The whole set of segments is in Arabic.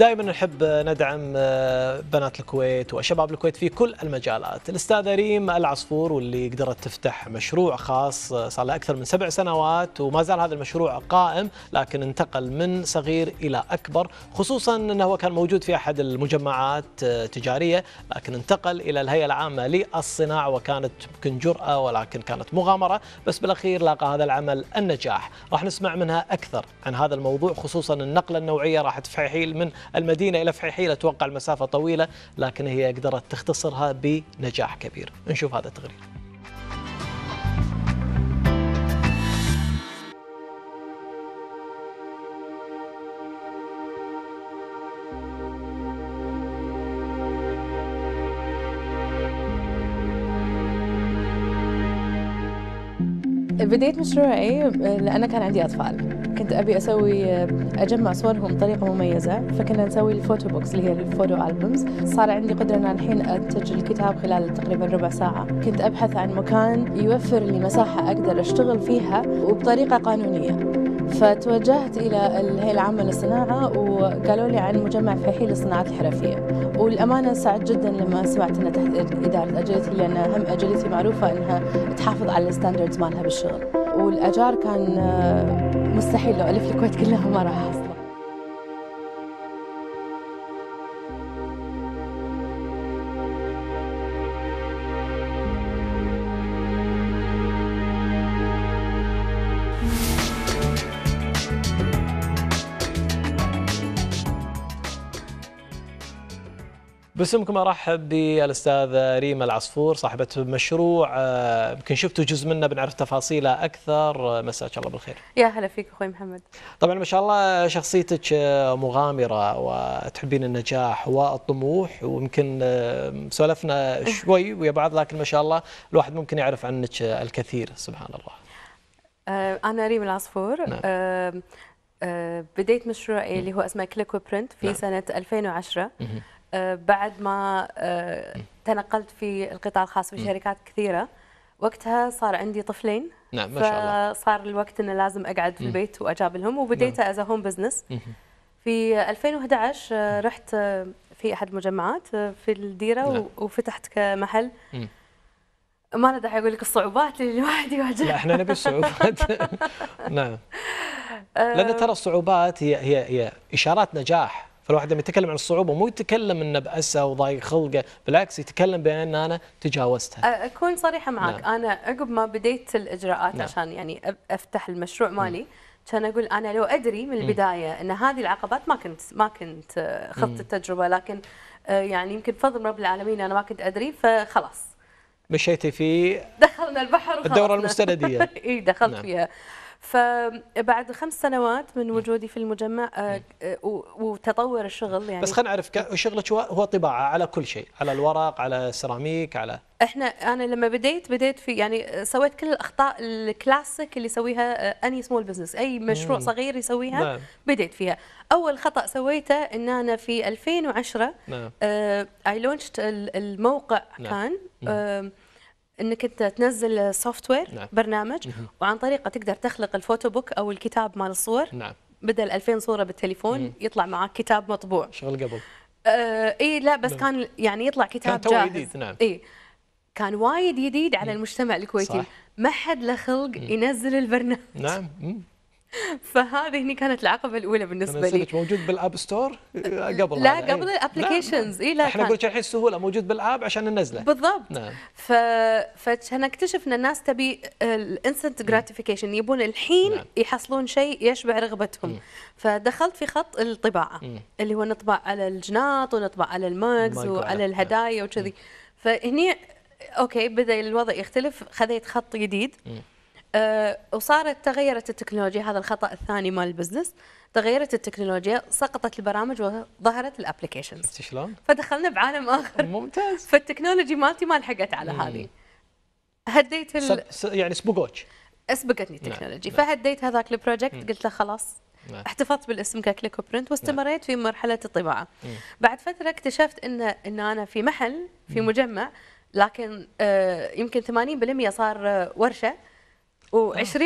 دائما نحب ندعم آه، بنات الكويت وشباب الكويت في كل المجالات الأستاذة ريم العصفور واللي قدرت تفتح مشروع خاص آه، صار له أكثر من سبع سنوات وما زال هذا المشروع قائم لكن انتقل من صغير إلى أكبر خصوصا أنه كان موجود في أحد المجمعات آه، التجارية لكن انتقل إلى الهيئة العامة للصناعة وكانت يمكن جرأة ولكن كانت مغامرة بس بالأخير لاقى هذا العمل النجاح راح نسمع منها أكثر عن هذا الموضوع خصوصا النقلة النوعية راح تفعيل من المدينة إلى فحيحيل أتوقع المسافة طويلة لكن هي قدرت تختصرها بنجاح كبير نشوف هذا التقرير بداية مشروعي آه، لأن كان عندي أطفال كنت أبي أسوي آه، أجمع صورهم بطريقة مميزة فكنا نسوي الفوتو بوكس اللي هي الفوتو ألبومز صار عندي قدرة أن الحين أنتج الكتاب خلال تقريبا ربع ساعة كنت أبحث عن مكان يوفر لي مساحة أقدر أشتغل فيها وبطريقة قانونية فتوجهت إلى الهيئة العامة للصناعة وقالوا لي عن مجمع فحيل للصناعات الحرفية والامانه سعد جدا لما سمعت انها تحت اداره اجلتي لان هم اجلتي معروفه انها تحافظ على الستاندردز مالها بالشغل والاجار كان آه، مستحيل لو الف الكويت كلها ما راح احصل باسمكم ارحب بالاستاذ ريما العصفور صاحبه مشروع آه، يمكن شفتوا جزء منه بنعرف تفاصيله اكثر آه، مساك الله بالخير. يا هلا فيك اخوي محمد. طبعا ما شاء الله شخصيتك آه، مغامره وتحبين النجاح والطموح ويمكن سولفنا شوي ويا بعض لكن ما شاء الله الواحد ممكن يعرف عنك الكثير سبحان الله. انا ريما العصفور نعم. بديت مشروعي اللي هو اسمه كليك برنت في نعم. سنه 2010. آه، بعد ما آه، تنقلت في القطاع الخاص بشركات كثيره وقتها صار عندي طفلين نعم ما شاء الله فصار الوقت انه لازم اقعد في البيت واجابلهم وبديت نعم. از هوم بزنس في 2011 آه، رحت في احد المجمعات في الديره نعم. وفتحت كمحل ما انا داعي اقول لك الصعوبات اللي الواحد يواجهها لا احنا نبي الصعوبات نعم لان ترى الصعوبات هي هي هي اشارات نجاح فالواحد لما يتكلم عن الصعوبه مو يتكلم انه بأسى وضايق خلقه بالعكس يتكلم بان انا تجاوزتها اكون صريحه معك نعم. انا عقب ما بديت الاجراءات نعم. عشان يعني افتح المشروع مالي كان اقول انا لو ادري من البدايه ان هذه العقبات ما كنت ما كنت خضت التجربه لكن يعني يمكن بفضل رب العالمين انا ما كنت ادري فخلاص مشيتي في دخلنا البحر الدوره المستنديه اي دخلت نعم. فيها فبعد خمس سنوات من إيه. وجودي في المجمع آه، إيه. آه، وتطور الشغل يعني بس خلينا نعرف شغلك هو طباعه على كل شيء على الورق على السيراميك على احنا انا لما بديت بديت في يعني سويت كل الاخطاء الكلاسيك اللي يسويها آه، اني سمول بزنس اي مشروع مم. صغير يسويها نعم. بديت فيها اول خطا سويته ان انا في 2010 نعم. اي لونشت الموقع نعم. كان نعم. انك انت تنزل سوفت وير نعم. برنامج مه. وعن طريقه تقدر تخلق الفوتو بوك او الكتاب مال الصور نعم بدل 2000 صوره بالتليفون مم. يطلع معك كتاب مطبوع شغل قبل آه اي لا بس نعم. كان يعني يطلع كتاب كان جاهز جديد نعم اي كان وايد جديد على مم. المجتمع الكويتي صح. ما حد له خلق ينزل البرنامج نعم مم. فهذه هني كانت العقبه الاولى بالنسبه لي موجود بالاب ستور أه، آه، قبل لا إيه؟ قبل الابلكيشنز اي لا احنا قلت الحين السهوله موجود بالاب عشان ننزله بالضبط نعم ف فكان اكتشف ان الناس تبي آه، الانستنت جراتيفيكيشن يبون الحين نعم. يحصلون شيء يشبع رغبتهم مم. فدخلت في خط الطباعه مم. اللي هو نطبع على الجناط ونطبع على الماكس وعلى نعم، الهدايا نعم. وكذي فهني اوكي بدا الوضع يختلف خذيت خط جديد مم. آه، وصارت تغيرت التكنولوجيا هذا الخطا الثاني مال البزنس تغيرت التكنولوجيا سقطت البرامج وظهرت الابلكيشنز شلون فدخلنا بعالم اخر ممتاز فالتكنولوجي مالتي ما لحقت على هذه هديت ال... يعني سبقوك سبقتني التكنولوجي نعم،, نعم. فهديت هذاك البروجكت قلت له خلاص نعم. احتفظت بالاسم ككليكو برنت واستمريت في مرحله الطباعه مم. بعد فتره اكتشفت ان ان انا في محل في مجمع لكن آه، يمكن 80% صار آه، ورشه آه. و20%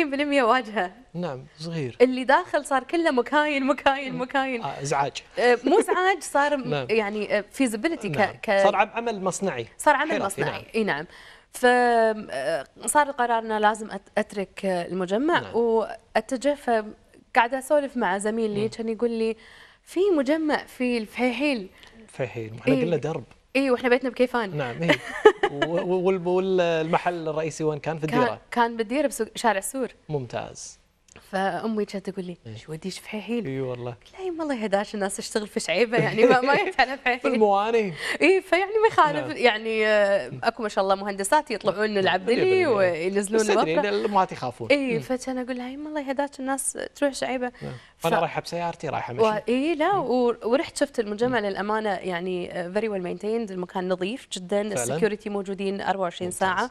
واجهه نعم صغير اللي داخل صار كله مكاين مكاين مكاين آه ازعاج آه، مو ازعاج صار نعم. يعني فيزيبيليتي آه، نعم. ك... صار عمل مصنعي صار عمل مصنعي نعم. اي نعم فصار القرار انه لازم اترك المجمع نعم. واتجه فقاعده اسولف مع زميلي كان يقول لي في مجمع في الفحيحيل الفحيحيل احنا إيه؟ قلنا درب اي واحنا بيتنا بكيفان نعم إيه. والمحل الرئيسي وين كان في الديره؟ كان بالديره بشارع سور ممتاز فامي كانت تقول لي إيه. شو وديش في حيحيل اي والله قلت لها يما الله يهداش الناس تشتغل في شعيبه يعني ما, ما يتعلم في حيحيل في المواني اي فيعني ما يخالف نعم. يعني آه، اكو ما شاء الله مهندسات يطلعون نعم. العبدلي وينزلون الوفره يعني ما تخافون اي فكان اقول لها يما الله يهداك الناس تروح شعيبه نعم. فانا رايحه بسيارتي رايحه مشي اي لا ورحت شفت المجمع للامانه يعني فيري ويل مينتيند المكان نظيف جدا السكيورتي موجودين 24 ساعه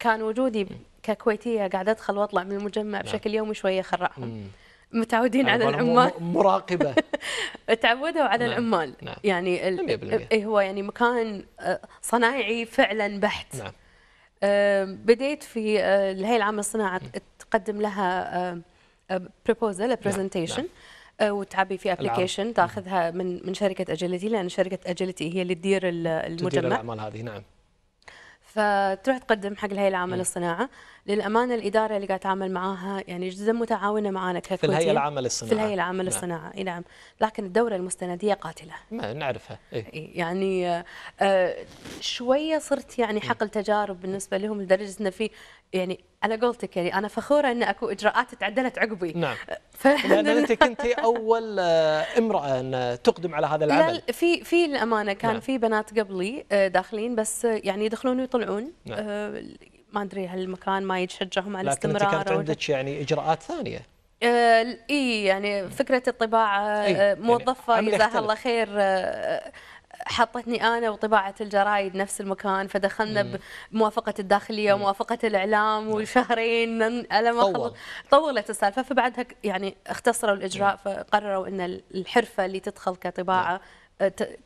كان وجودي ككويتيه قاعده ادخل واطلع من المجمع نعم. بشكل يومي شويه خرعهم متعودين على العمال مراقبه تعودوا على نعم. العمال نعم. يعني ال... إيه هو يعني مكان آه، صناعي فعلا بحت نعم. آه، بديت في آه، الهيئه العامه للصناعه تقدم لها بروبوزل برزنتيشن نعم. نعم. وتعبي في ابلكيشن تاخذها من من شركه اجيلتي لان شركه اجيلتي هي اللي تدير المجمع تدير الاعمال هذه نعم فتروح تقدم حق الهيئه العامه للصناعه للامانه الاداره اللي قاعد تعامل معاها يعني جزء متعاونه معانا ككويتيين في الهيئه العامه للصناعه في الهيئه العمل نعم. اي نعم لكن الدوره المستنديه قاتله ما نعرفها إيه؟ يعني آه،, آه شويه صرت يعني حقل تجارب بالنسبه لهم لدرجه انه في يعني انا قلت لك يعني انا فخوره ان اكو اجراءات تعدلت عقبي نعم ف... لان انت كنت اول آه، امراه ان تقدم على هذا العمل لا في في الامانه كان نعم. في بنات قبلي آه، داخلين بس آه، يعني يدخلون ويطلعون نعم. ما ادري هل المكان ما يشجعهم على الاستمرار لكن كانت عندك يعني اجراءات ثانيه اي يعني فكره الطباعه يعني موظفه جزاها الله خير حطتني انا وطباعه الجرايد نفس المكان فدخلنا بموافقه الداخليه وموافقه الاعلام وشهرين على ما طول. طولت السالفه فبعدها يعني اختصروا الاجراء فقرروا ان الحرفه اللي تدخل كطباعه نعم.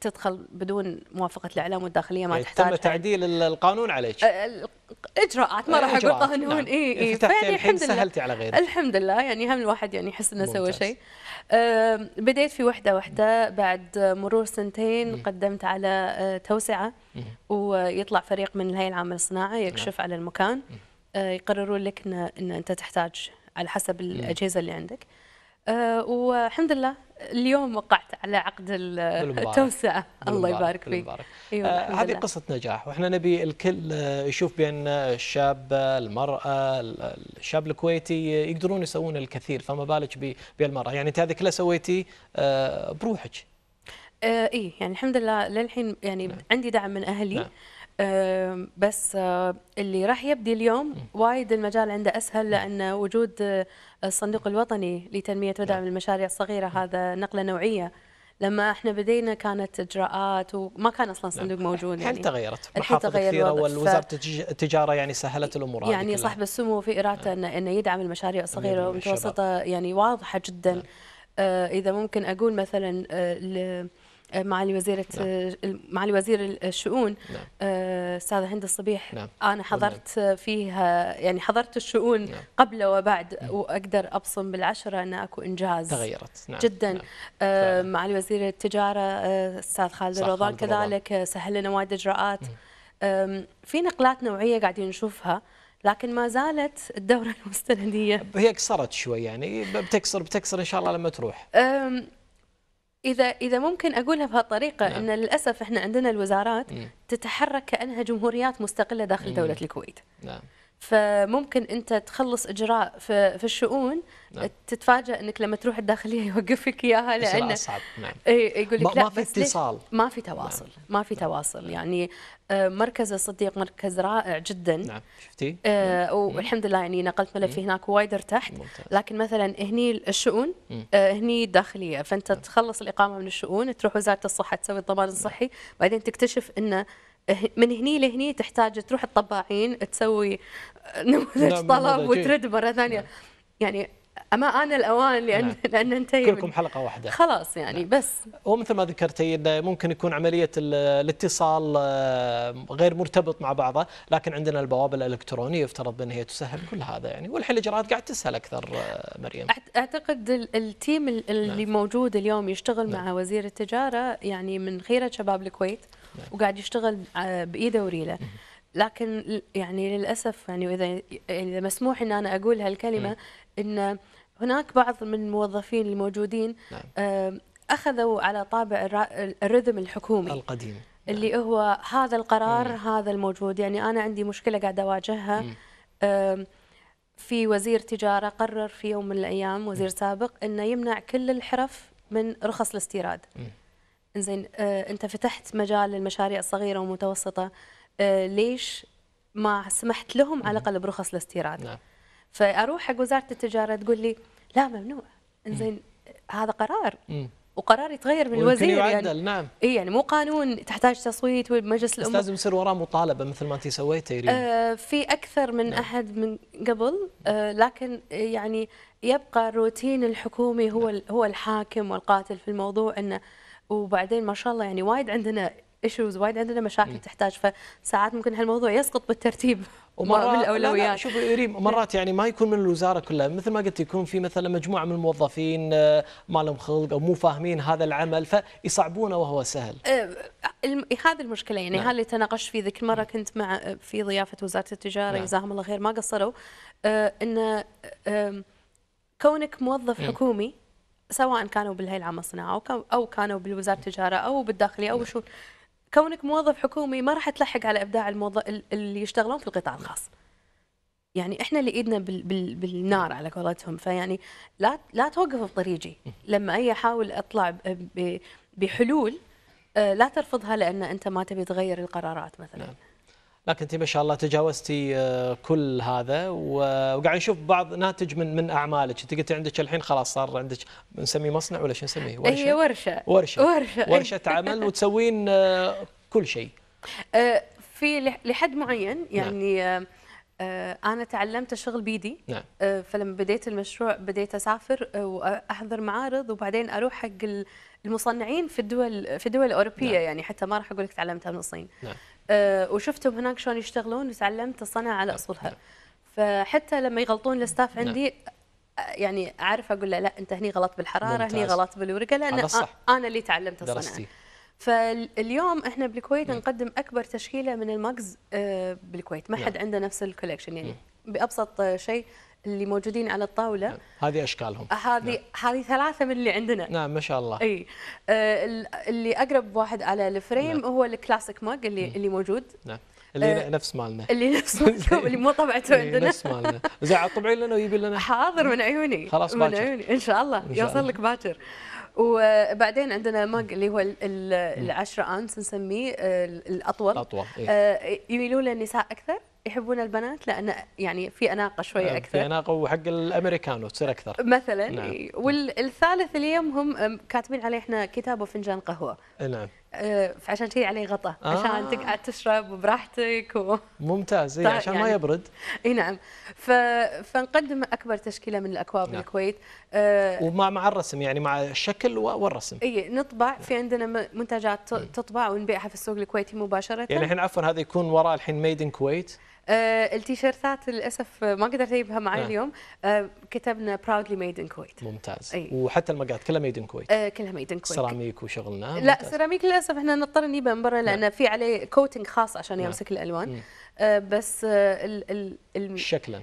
تدخل بدون موافقه الاعلام والداخليه ما إيه، تحتاج تم تعديل القانون عليك أه، اجراءات ما راح اقول قانون اي نعم. اي إيه. فيعني الحمد لله سهلتي على غيرك الحمد لله يعني هم الواحد يعني يحس انه سوى شيء أه، بديت في وحده وحده بعد مرور سنتين قدمت على أه، توسعه ويطلع فريق من الهيئه العامه للصناعه نعم. يكشف على المكان يقررون يقرروا لك ان, إن انت تحتاج على حسب الاجهزه اللي عندك أه والحمد لله اليوم وقعت على عقد التوسعه الله يبارك فيك آه، أيوة هذه قصه نجاح واحنا نبي الكل آه، يشوف بان آه، الشاب المراه الشاب الكويتي يقدرون يسوون الكثير فما بالك بالمراه يعني انت هذه كلها سويتي بروحك اي يعني الحمد لله للحين يعني نعم. عندي دعم من اهلي نعم. بس اللي راح يبدي اليوم وايد المجال عنده اسهل لان وجود الصندوق الوطني لتنميه ودعم المشاريع الصغيره هذا نقله نوعيه لما احنا بدينا كانت اجراءات وما كان اصلا نعم. صندوق موجود يعني تغيرت الحين تغير كثيره والوزاره التجاره يعني سهلت الامور يعني صاحب السمو في ارادته نعم. انه يدعم المشاريع الصغيره والمتوسطه يعني واضحه جدا نعم. آه، اذا ممكن اقول مثلا آه، آه، معالي وزيره نعم. معالي وزير الشؤون استاذ نعم. هند آه، الصبيح نعم. انا نعم. حضرت نعم. فيها يعني حضرت الشؤون نعم. قبل وبعد نعم. واقدر ابصم بالعشره ان اكو انجاز تغيرت نعم. جدا نعم. آه، مع معالي وزير التجاره استاذ خالد الرضوان كذلك سهل لنا وايد اجراءات في نقلات نوعيه قاعدين نشوفها لكن ما زالت الدوره المستنديه هي كسرت شوي يعني بتكسر بتكسر ان شاء الله لما تروح اذا اذا ممكن اقولها بهالطريقه نعم. ان للاسف احنا عندنا الوزارات مم. تتحرك كانها جمهوريات مستقله داخل مم. دوله الكويت نعم فممكن انت تخلص اجراء في, في الشؤون نعم. تتفاجئ انك لما تروح الداخليه يوقفك اياها لانه نعم. يقول لك ما, لا في اتصال ما في تواصل نعم. ما في نعم. تواصل يعني آه، مركز الصديق مركز رائع جدا نعم شفتي آه نعم. والحمد لله يعني نقلت ملفي نعم. هناك وايد ارتحت ممتاز. لكن مثلا هني الشؤون آه هني الداخليه فانت نعم. تخلص الاقامه من الشؤون تروح وزاره الصحه تسوي الضمان نعم. الصحي بعدين تكتشف انه من هني لهني تحتاج تروح الطباعين تسوي نموذج طلب إيه. وترد مره ثانيه نعم. يعني اما ان الأوان لأن نعم. لأن انتهي يعني كلكم حلقة واحدة خلاص يعني نعم. بس ومثل ما ذكرتي أنه ممكن يكون عملية الاتصال آه، غير مرتبط مع بعضه لكن عندنا البوابة الإلكترونية يفترض بأن هي تسهل كل هذا يعني والحين الإجراءات قاعد تسهل أكثر آه، مريم أعتقد التيم اللي نعم. موجود اليوم يشتغل نعم. مع وزير التجارة يعني من خيرة شباب الكويت نعم. وقاعد يشتغل آه، بإيده وريله لكن يعني للاسف يعني اذا اذا مسموح ان انا اقول هالكلمه ان هناك بعض من الموظفين الموجودين نعم. آه، اخذوا على طابع الرذم الحكومي القديم نعم. اللي هو هذا القرار مم. هذا الموجود يعني انا عندي مشكله قاعده اواجهها آه، في وزير تجاره قرر في يوم من الايام وزير مم. سابق انه يمنع كل الحرف من رخص الاستيراد زين آه، انت فتحت مجال للمشاريع الصغيره والمتوسطه آه، ليش ما سمحت لهم على الاقل برخص الاستيراد نعم. فاروح حق وزاره التجاره تقول لي لا ممنوع انزين هذا قرار مم. وقرار يتغير من الوزير يعني. يعدل نعم اي يعني مو قانون تحتاج تصويت ومجلس الامم لازم يصير وراه مطالبه مثل ما انت سويتي آه في اكثر من نعم. احد من قبل آه لكن آه، يعني يبقى الروتين الحكومي هو نعم. هو الحاكم والقاتل في الموضوع انه وبعدين ما شاء الله يعني وايد عندنا ايشوز وايد عندنا مشاكل تحتاج فساعات ممكن هالموضوع يسقط بالترتيب ومرات من الاولويات شوفوا ريم مرات يعني ما يكون من الوزاره كلها مثل ما قلت يكون في مثلا مجموعه من الموظفين آه، ما لهم خلق او مو فاهمين هذا العمل فيصعبونه وهو سهل آه، هذه المشكله يعني نعم. هذا اللي تناقشت فيه ذيك المره كنت مع آه، في ضيافه وزاره التجاره نعم. جزاهم الله خير ما قصروا ان انه كونك موظف نعم. حكومي سواء كانوا بالهيئه العامه للصناعه او كانوا بالوزاره التجاره او بالداخليه او نعم. شو كونك موظف حكومي ما راح تلحق على ابداع الموظف اللي يشتغلون في القطاع الخاص يعني احنا اللي ايدنا بال بال بالنار على قولتهم فيعني لا لا توقف بطريقي لما اي احاول اطلع بحلول آه، لا ترفضها لان انت ما تبي تغير القرارات مثلا نعم. لكن انت ما شاء الله تجاوزتي آه، كل هذا وقاعد نشوف بعض ناتج من من اعمالك انت قلتي عندك الحين خلاص صار عندك نسميه مصنع ولا شو نسميه ورشه هي ورشه ورشه ورشه, ورشة عمل وتسوين آه، كل شيء آه، في لحد معين نعم. يعني نعم. أنا تعلمت الشغل بيدي نعم. فلما بديت المشروع بديت أسافر وأحضر معارض وبعدين أروح حق المصنعين في الدول في الدول الاوروبيه نعم. يعني حتى ما راح اقول لك تعلمتها من الصين نعم. آه وشفتهم هناك شلون يشتغلون وتعلمت الصنعه على نعم. اصولها نعم. فحتى لما يغلطون الستاف نعم. عندي نعم. يعني اعرف اقول له لا انت هني غلط بالحراره هني غلط بالورقه لان انا اللي تعلمت الصنعه فاليوم احنا بالكويت نعم. نقدم اكبر تشكيله من المجز آه، بالكويت ما نعم. حد عنده نفس الكوليكشن يعني نعم. بابسط شيء اللي موجودين على الطاوله نعم. هذه اشكالهم آه، هذه نعم. هذه ثلاثه من اللي عندنا نعم ما شاء الله اي آه اللي اقرب واحد على الفريم نعم. هو الكلاسيك ماج اللي مم. اللي موجود نعم اللي آه نفس مالنا اللي نفس مالكم اللي مو طبعته عندنا نفس مالنا زين طبعي لنا ويبي لنا حاضر من عيوني خلاص باكر. من عيوني ان شاء الله إن شاء يوصل لك باكر وبعدين عندنا ماج اللي هو العشرة أنس نسميه آه، الاطول الاطول إيه؟ آه يميلون للنساء اكثر يحبون البنات لان يعني في اناقه شويه آه، اكثر في اناقه وحق الامريكانو تصير اكثر مثلا نعم. والثالث اليوم هم كاتبين عليه احنا كتاب وفنجان قهوه نعم فعشان كذي عليه غطاء آه. عشان آه. تقعد تشرب براحتك و... ممتاز إيه عشان يعني... ما يبرد اي نعم ف... فنقدم اكبر تشكيله من الاكواب نعم. الكويت آه... ومع مع الرسم يعني مع الشكل والرسم اي نطبع في نعم. عندنا منتجات تطبع ونبيعها في السوق الكويتي مباشره يعني الحين عفوا هذا يكون وراء الحين ميد ان كويت آه التيشيرتات للاسف ما قدرت اجيبها معي آه. اليوم آه كتبنا براودلي ميد ان كويت ممتاز أي. وحتى المقاعد كلها ميد ان كويت آه كلها ميد ان كويت سيراميك وشغلنا ممتاز. لا سيراميك للاسف احنا نضطر نجيبها من برا نعم. لان في عليه كوتنج خاص عشان يمسك نعم. يمسك الالوان آه بس آه ال ال شكلا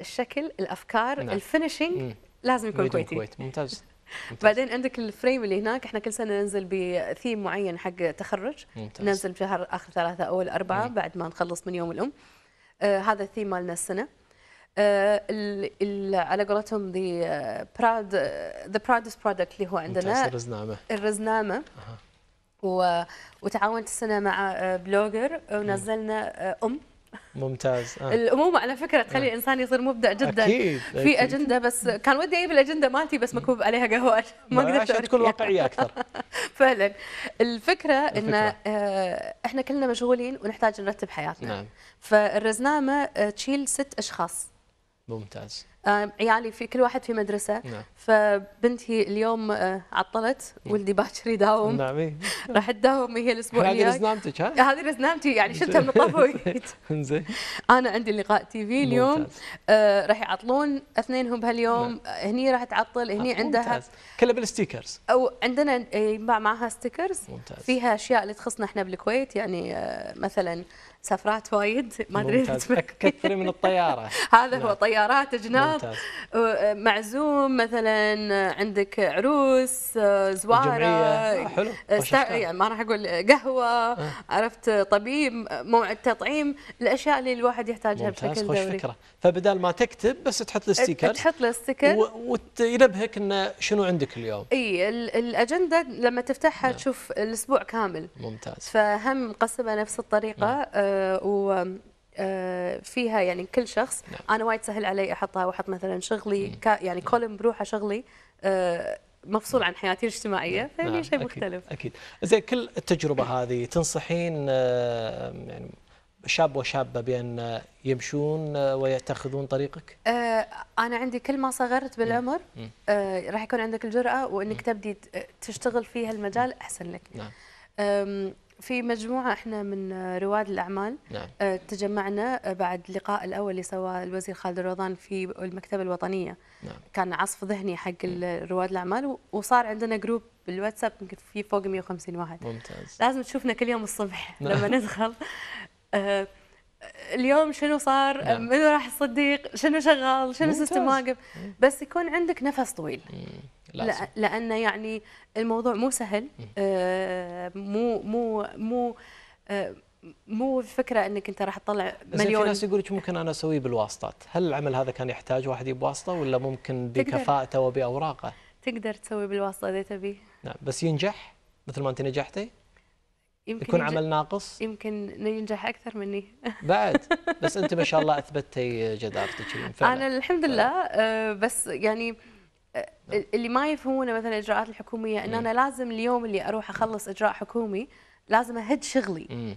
الشكل الافكار الفينشنج نعم. الفينشينج لازم يكون كويتي كويت. ممتاز ممتاز. بعدين عندك الفريم اللي هناك احنا كل سنه ننزل بثيم معين حق تخرج ممتاز. ننزل بشهر اخر ثلاثه اول اربعه مم. بعد ما نخلص من يوم الام آه، هذا الثيم مالنا السنه آه، على قولتهم ذا براد ذا برادست برودكت اللي هو عندنا الرزنامه الرزنامه وتعاونت السنه مع آه، بلوجر ونزلنا ام ممتاز آه. الامومه على فكره آه. تخلي آه. الانسان يصير مبدع جدا أكيد. أكيد. في اجنده بس كان ودي اجيب الاجنده مالتي بس مكتوب عليها قهوه ما قدرت عشان تكون واقعيه اكثر فعلا الفكره, الفكرة. ان آه، احنا كلنا مشغولين ونحتاج نرتب حياتنا نعم. فالرزنامه آه، تشيل ست اشخاص ممتاز آه، عيالي في كل واحد في مدرسه نعم. فبنتي اليوم آه، عطلت نعم. ولدي باكر يداوم نعم إيه. راح تداوم هي الاسبوع الجاي هذه رزنامتك ها؟ هذه رزنامتي يعني شلتها من الطاوله زين انا عندي لقاء تي في اليوم آه راح يعطلون اثنينهم بهاليوم نعم. هني راح تعطل هني عندها ممتاز. كلها بالستيكرز او عندنا إيه، ينباع معها ستيكرز ممتاز. فيها اشياء اللي تخصنا احنا بالكويت يعني آه مثلا سفرات وايد ما ادري كثري من الطياره هذا هو نعم. طيارات اجناب ممتاز. معزوم مثلا عندك عروس آه، زواره آه، حلو آه، يعني ما راح اقول قهوه أه. عرفت طبيب موعد تطعيم الاشياء اللي الواحد يحتاجها ممتاز. بشكل خوش دوري فكره فبدال ما تكتب بس تحط له تحط له وينبهك انه شنو عندك اليوم اي الاجنده لما تفتحها نعم. تشوف الاسبوع كامل ممتاز فهم مقسمه نفس الطريقه نعم. آه، و آه، فيها يعني كل شخص نعم. انا وايد سهل علي احطها واحط مثلا شغلي ك يعني كولم بروحه شغلي آه، مفصول عن نعم. حياتي الاجتماعيه نعم. فيعني نعم. شيء مختلف اكيد زي كل التجربه هذه تنصحين يعني شاب وشابه بان يمشون ويتخذون طريقك؟ آه انا عندي كل ما صغرت بالعمر آه راح يكون عندك الجراه وانك تبدي تشتغل في هالمجال احسن لك. نعم. في مجموعة احنا من رواد الأعمال نعم. آه، تجمعنا آه، بعد اللقاء الأول اللي سواه الوزير خالد الروضان في المكتبة الوطنية نعم. كان عصف ذهني حق نعم. رواد الأعمال وصار عندنا جروب بالواتساب يمكن في فوق 150 واحد ممتاز لازم تشوفنا كل يوم الصبح نعم. لما ندخل آه، اليوم شنو صار نعم. منو راح الصديق شنو شغال شنو سيستم واقف بس يكون عندك نفس طويل لأ لأن يعني الموضوع مو سهل آه، مو مو مو آه، مو الفكره انك انت راح تطلع مليون في ناس يقول لك ممكن انا اسويه بالواسطات، هل العمل هذا كان يحتاج واحد بواسطه ولا ممكن بكفاءته وباوراقه؟ تقدر تسوي بالواسطه اذا تبي نعم بس ينجح مثل ما انت نجحتي؟ يمكن يكون عمل ناقص يمكن ينجح اكثر مني بعد بس انت ما شاء الله اثبتي جدارتك انا الحمد لله آه، بس يعني آه، اللي ما يفهمونه مثلا الاجراءات الحكوميه ان انا لازم اليوم اللي اروح اخلص اجراء حكومي لازم اهد شغلي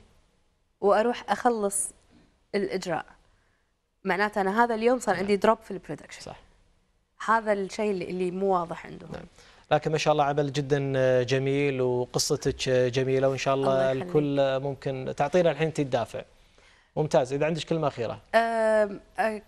واروح اخلص الاجراء معناته انا هذا اليوم صار نعم. عندي دروب في البرودكشن صح هذا الشيء اللي مو واضح عندهم نعم. لكن ما شاء الله عمل جدا آه، جميل وقصتك آه، جميله وان شاء الله, الله الكل آه، ممكن تعطينا الحين انت الدافع ممتاز اذا عندك كلمه اخيره أه أه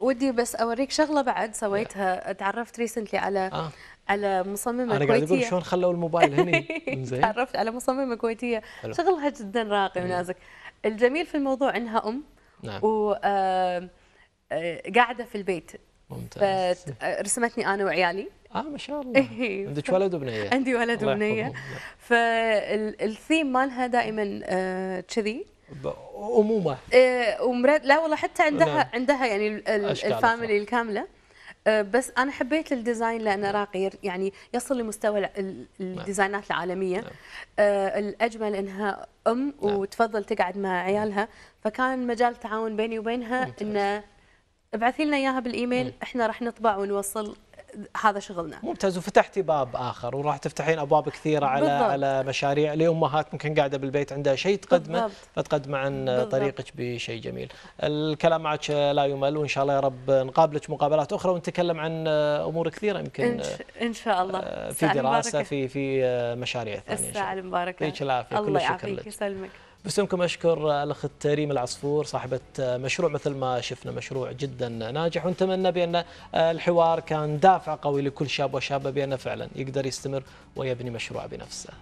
ودي بس اوريك شغله بعد سويتها تعرفت ريسنتلي على آه. على مصممه كويتيه انا قاعد اقول شلون خلوا الموبايل هني تعرفت على مصممه كويتيه شغلها جدا راقي إيه. ونازك الجميل في الموضوع انها ام نعم. وقاعده في البيت ممتاز رسمتني انا وعيالي اه ما شاء الله إيه، عندك ولد وبنيه عندي ولد وبنيه فالثيم مالها دائما آه كذي امومه إيه ومرد لا والله حتى عندها نعم. عندها يعني الفاميلي الكامله آه، بس انا حبيت الديزاين لانه راقي يعني يصل لمستوى نعم. الديزاينات العالميه نعم. آه، الاجمل انها ام نعم. وتفضل تقعد مع عيالها فكان مجال تعاون بيني وبينها انه ابعثي لنا اياها بالايميل احنا راح نطبع ونوصل هذا شغلنا ممتاز وفتحتي باب اخر وراح تفتحين ابواب كثيره على بالضبط. على مشاريع لامهات ممكن قاعده بالبيت عندها شيء تقدمه فتقدمه عن طريقك بشيء جميل الكلام معك لا يمل وان شاء الله يا رب نقابلك مقابلات اخرى ونتكلم عن امور كثيره يمكن ان شاء الله آه، في دراسه في في آه، مشاريع ثانيه الساعه المباركه يعطيك العافيه كل الشكر لك الله يعافيك يسلمك بسمكم أشكر الأخت ريم العصفور صاحبة آه، مشروع مثل ما شفنا مشروع جدا ناجح ونتمنى بأن الحوار كان دافع قوي لكل شاب وشابة بأنه فعلا يقدر يستمر ويبني مشروع بنفسه